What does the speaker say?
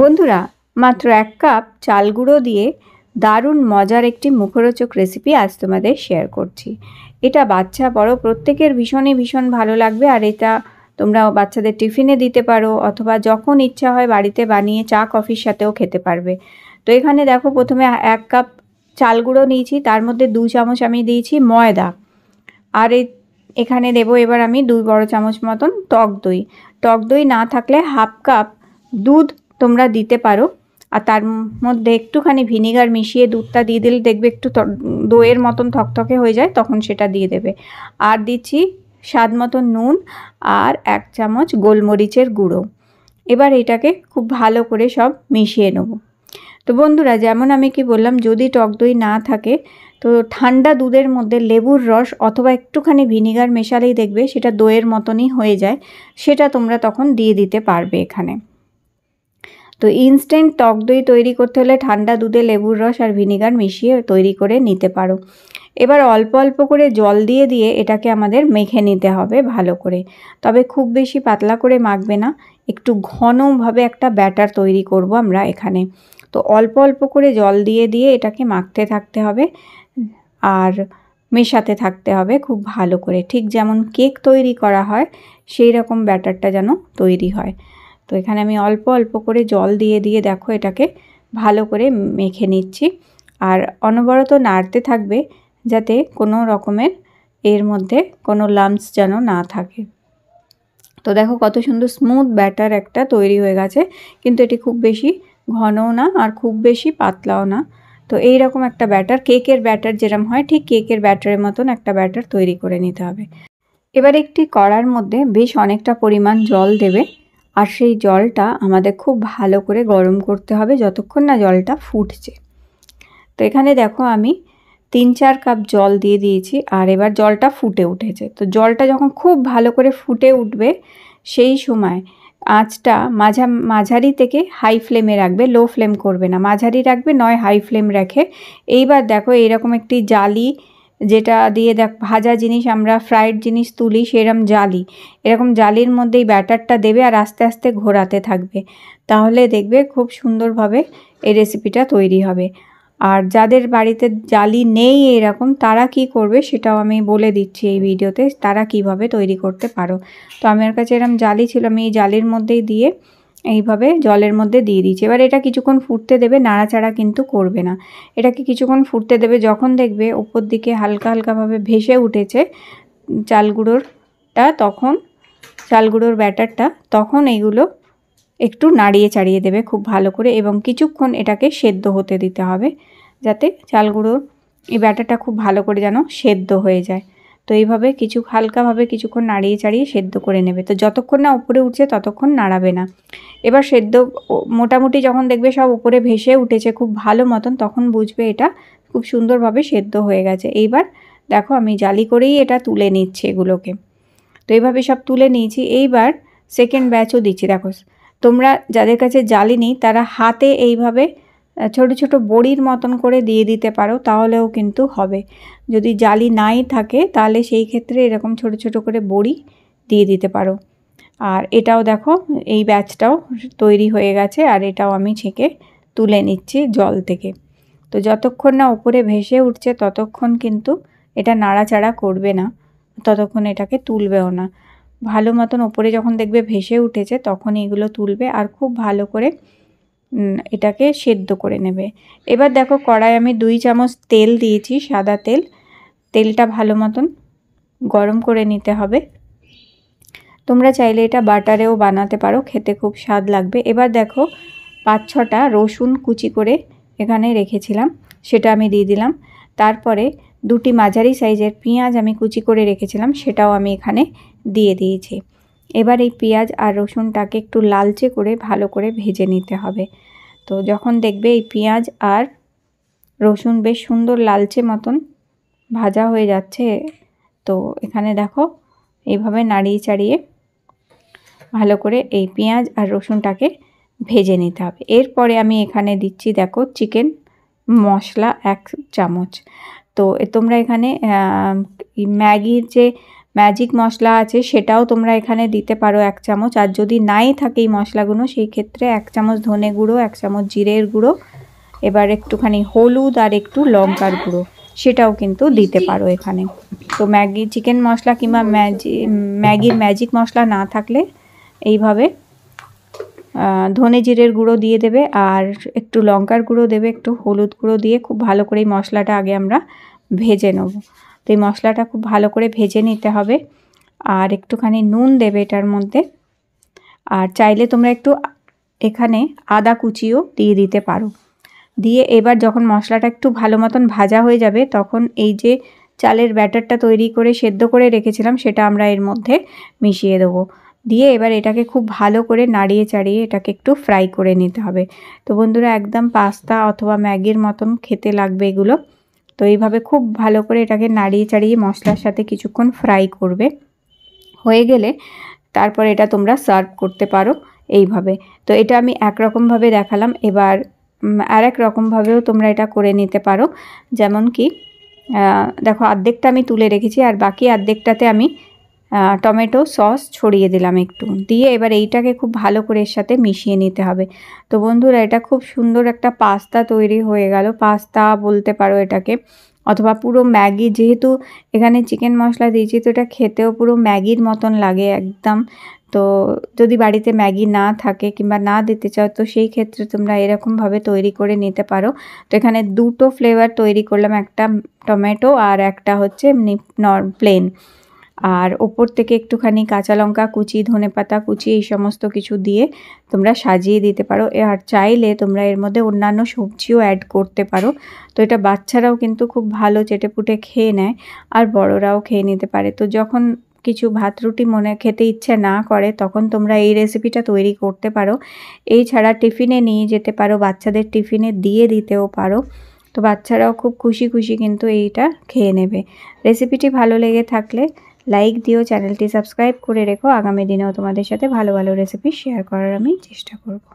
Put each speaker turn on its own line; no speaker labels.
বন্ধুরা মাত্র এক কাপ চাল গুঁড়ো দিয়ে দারুণ মজার একটি মুখরোচক রেসিপি আজ তোমাদের শেয়ার করছি এটা বাচ্চা বড় প্রত্যেকের ভীষণই ভীষণ ভালো লাগবে আর এটা তোমরা বাচ্চাদের টিফিনে দিতে পারো অথবা যখন ইচ্ছা হয় বাড়িতে বানিয়ে চা কফির সাথেও খেতে পারবে তো এখানে দেখো প্রথমে এক কাপ চাল গুঁড়ো নিয়েছি তার মধ্যে দু চামচ আমি দিয়েছি ময়দা আর এই এখানে দেব এবার আমি দুই বড় চামচ মতন টক দই টক দই না থাকলে হাফ কাপ দুধ তোমরা দিতে পারো আর তার মধ্যে একটুখানি ভিনিগার মিশিয়ে দুধটা দিয়ে দিলে দেখবে একটু দইয়ের মতন থকথকে হয়ে যায় তখন সেটা দিয়ে দেবে আর দিচ্ছি স্বাদ মতন নুন আর এক চামচ গোলমরিচের গুঁড়ো এবার এটাকে খুব ভালো করে সব মিশিয়ে নেব তো বন্ধুরা যেমন আমি কি বললাম যদি টক দই না থাকে তো ঠান্ডা দুধের মধ্যে লেবুর রস অথবা একটুখানি ভিনিগার মেশালেই দেখবে সেটা দইয়ের মতনই হয়ে যায় সেটা তোমরা তখন দিয়ে দিতে পারবে এখানে তো ইনস্ট্যান্ট টক দই তৈরি করতে হলে ঠান্ডা দুধে লেবুর রস আর ভিনিগার মিশিয়ে তৈরি করে নিতে পারো এবার অল্প অল্প করে জল দিয়ে দিয়ে এটাকে আমাদের মেখে নিতে হবে ভালো করে তবে খুব বেশি পাতলা করে মাখবে না একটু ঘনভাবে একটা ব্যাটার তৈরি করব আমরা এখানে তো অল্প অল্প করে জল দিয়ে দিয়ে এটাকে মাখতে থাকতে হবে আর মেশাতে থাকতে হবে খুব ভালো করে ঠিক যেমন কেক তৈরি করা হয় সেই রকম ব্যাটারটা যেন তৈরি হয় তো এখানে আমি অল্প অল্প করে জল দিয়ে দিয়ে দেখো এটাকে ভালো করে মেখে নিচ্ছি আর অনবরত নাড়তে থাকবে যাতে কোনো রকমের এর মধ্যে কোনো লাম্পস যেন না থাকে তো দেখো কত সুন্দর স্মুথ ব্যাটার একটা তৈরি হয়ে গেছে কিন্তু এটি খুব বেশি ঘনও না আর খুব বেশি পাতলাও না তো এই রকম একটা ব্যাটার কেকের ব্যাটার যেরম হয় ঠিক কেকের ব্যাটারের মতন একটা ব্যাটার তৈরি করে নিতে হবে এবার একটি কড়ার মধ্যে বেশ অনেকটা পরিমাণ জল দেবে আর সেই জলটা আমাদের খুব ভালো করে গরম করতে হবে যতক্ষণ না জলটা ফুটছে তো এখানে দেখো আমি তিন চার কাপ জল দিয়ে দিয়েছি আর এবার জলটা ফুটে উঠেছে তো জলটা যখন খুব ভালো করে ফুটে উঠবে সেই সময় আঁচটা মাঝা মাঝারি থেকে হাই ফ্লেমে রাখবে লো ফ্লেম করবে না মাঝারি রাখবে নয় হাই ফ্লেম রাখে এইবার দেখো এইরকম একটি জালি যেটা দিয়ে দেখ ভাজা জিনিস আমরা ফ্রাইড জিনিস তুলি সেরম জালি এরকম জালির মধ্যেই ব্যাটারটা দেবে আর আস্তে আস্তে ঘোরাতে থাকবে তাহলে দেখবে খুব সুন্দরভাবে এই রেসিপিটা তৈরি হবে আর যাদের বাড়িতে জালি নেই এরকম তারা কি করবে সেটাও আমি বলে দিচ্ছি এই ভিডিওতে তারা কিভাবে তৈরি করতে পারো তো আমার কাছে এরকম জালি ছিল আমি এই জালির মধ্যেই দিয়ে এইভাবে জলের মধ্যে দিয়ে দিচ্ছি এবার এটা কিছুক্ষণ ফুটতে দেবে নাড়াচাড়া কিন্তু করবে না এটাকে কিছুক্ষণ ফুটতে দেবে যখন দেখবে ওপর দিকে হালকা হালকাভাবে ভেসে উঠেছে চাল গুঁড়োরটা তখন চাল গুঁড়োর ব্যাটারটা তখন এইগুলো একটু নাড়িয়ে চাড়িয়ে দেবে খুব ভালো করে এবং কিছুক্ষণ এটাকে সেদ্ধ হতে দিতে হবে যাতে চাল গুঁড়োর এই ব্যাটারটা খুব ভালো করে যেন সেদ্ধ হয়ে যায় তো এইভাবে কিছু হালকাভাবে কিছুক্ষণ নাড়িয়ে চাড়িয়ে সেদ্ধ করে নেবে তো যতক্ষণ না উপরে উঠছে ততক্ষণ নাড়াবে না এবার সেদ্ধ মোটামুটি যখন দেখবে সব উপরে ভেসে উঠেছে খুব ভালো মতন তখন বুঝবে এটা খুব সুন্দরভাবে সেদ্ধ হয়ে গেছে এইবার দেখো আমি জালি করেই এটা তুলে নিচ্ছি এগুলোকে তো এইভাবে সব তুলে নিয়েছি এইবার সেকেন্ড ব্যাচও দিচ্ছি দেখো তোমরা যাদের কাছে জালি নেই তারা হাতে এইভাবে ছোট ছোট বড়ির মতন করে দিয়ে দিতে পারো তাহলেও কিন্তু হবে যদি জালি নাই থাকে তাহলে সেই ক্ষেত্রে এরকম ছোট ছোট করে বড়ি দিয়ে দিতে পারো আর এটাও দেখো এই ব্যাচটাও তৈরি হয়ে গেছে আর এটাও আমি ছেঁকে তুলে নিচ্ছি জল থেকে তো যতক্ষণ না উপরে ভেসে উঠছে ততক্ষণ কিন্তু এটা নাড়াচাড়া করবে না ততক্ষণ এটাকে তুলবেও না ভালো মতন ওপরে যখন দেখবে ভেসে উঠেছে তখন এগুলো তুলবে আর খুব ভালো করে এটাকে সেদ্ধ করে নেবে এবার দেখো কড়াই আমি দুই চামচ তেল দিয়েছি সাদা তেল তেলটা ভালো মতন গরম করে নিতে হবে তোমরা চাইলে এটা বাটারেও বানাতে পারো খেতে খুব স্বাদ লাগবে এবার দেখো পাঁচ ছটা রসুন কুচি করে এখানে রেখেছিলাম সেটা আমি দিয়ে দিলাম তারপরে দুটি মাঝারি সাইজের পেঁয়াজ আমি কুচি করে রেখেছিলাম সেটাও আমি এখানে দিয়ে দিয়েছি এবার এই পেঁয়াজ আর রসুনটাকে একটু লালচে করে ভালো করে ভেজে নিতে হবে তো যখন দেখবে এই পেঁয়াজ আর রসুন বেশ সুন্দর লালচে মতন ভাজা হয়ে যাচ্ছে তো এখানে দেখো এইভাবে নাড়িয়ে চাড়িয়ে ভালো করে এই পেঁয়াজ আর রসুনটাকে ভেজে নিতে হবে এরপরে আমি এখানে দিচ্ছি দেখো চিকেন মশলা এক চামচ তো তোমরা এখানে ম্যাগির যে ম্যাজিক মশলা আছে সেটাও তোমরা এখানে দিতে পারো এক চামচ আর যদি নাই থাকে এই মশলাগুলো সেই ক্ষেত্রে এক চামচ ধনে গুঁড়ো এক চামচ জিরের গুঁড়ো এবার একটুখানি হলুদ আর একটু লঙ্কার গুঁড়ো সেটাও কিন্তু দিতে পারো এখানে তো ম্যাগি চিকেন মশলা কিংবা ম্যাজি ম্যাগির ম্যাজিক মশলা না থাকলে এইভাবে ধনে জিরের গুঁড়ো দিয়ে দেবে আর একটু লঙ্কার গুঁড়ো দেবে একটু হলুদ গুঁড়ো দিয়ে খুব ভালো করে এই মশলাটা আগে আমরা ভেজে নেব তো এই মশলাটা খুব ভালো করে ভেজে নিতে হবে আর একটুখানি নুন দেবে এটার মধ্যে আর চাইলে তোমরা একটু এখানে আদা কুচিও দিয়ে দিতে পারো দিয়ে এবার যখন মশলাটা একটু ভালো মতন ভাজা হয়ে যাবে তখন এই যে চালের ব্যাটারটা তৈরি করে সেদ্ধ করে রেখেছিলাম সেটা আমরা এর মধ্যে মিশিয়ে দেবো দিয়ে এবার এটাকে খুব ভালো করে নাড়িয়ে চাড়িয়ে এটাকে একটু ফ্রাই করে নিতে হবে তো বন্ধুরা একদম পাস্তা অথবা ম্যাগির মতন খেতে লাগবে এগুলো তো এইভাবে খুব ভালো করে এটাকে নাড়িয়ে চাড়িয়ে মশলার সাথে কিছুক্ষণ ফ্রাই করবে হয়ে গেলে তারপর এটা তোমরা সার্ভ করতে পারো এইভাবে তো এটা আমি একরকমভাবে দেখালাম এবার আর এক রকমভাবেও তোমরা এটা করে নিতে পারো যেমন কি দেখো অর্ধেকটা আমি তুলে রেখেছি আর বাকি অর্ধেকটাতে আমি টমেটো সস ছড়িয়ে দিলাম একটু দিয়ে এবার এইটাকে খুব ভালো করে এর সাথে মিশিয়ে নিতে হবে তো বন্ধুরা এটা খুব সুন্দর একটা পাস্তা তৈরি হয়ে গেল পাস্তা বলতে পারো এটাকে অথবা পুরো ম্যাগি যেহেতু এখানে চিকেন মশলা দিয়েছি তো এটা খেতেও পুরো ম্যাগির মতন লাগে একদম তো যদি বাড়িতে ম্যাগি না থাকে কিংবা না দিতে চাও তো সেই ক্ষেত্রে তোমরা এরকমভাবে তৈরি করে নিতে পারো তো এখানে দুটো ফ্লেভার তৈরি করলাম একটা টমেটো আর একটা হচ্ছে এমনি প্লেন আর ওপর থেকে একটুখানি কাঁচা লঙ্কা কুচি ধনে পাতা কুচি এই সমস্ত কিছু দিয়ে তোমরা সাজিয়ে দিতে পারো আর চাইলে তোমরা এর মধ্যে অন্যান্য সবজিও অ্যাড করতে পারো তো এটা বাচ্চারাও কিন্তু খুব ভালো চেটেপুটে খেয়ে নেয় আর বড়রাও খেয়ে নিতে পারে তো যখন কিছু ভাত রুটি মনে খেতে ইচ্ছে না করে তখন তোমরা এই রেসিপিটা তৈরি করতে পারো এই ছাড়া টিফিনে নিয়ে যেতে পারো বাচ্চাদের টিফিনে দিয়ে দিতেও পারো তো বাচ্চারাও খুব খুশি খুশি কিন্তু এইটা খেয়ে নেবে রেসিপিটি ভালো লেগে থাকলে লাইক দিও চ্যানেলটি সাবস্ক্রাইব করে রেখো আগামী দিনেও তোমাদের সাথে ভালো ভালো রেসিপি শেয়ার করার আমি চেষ্টা করবো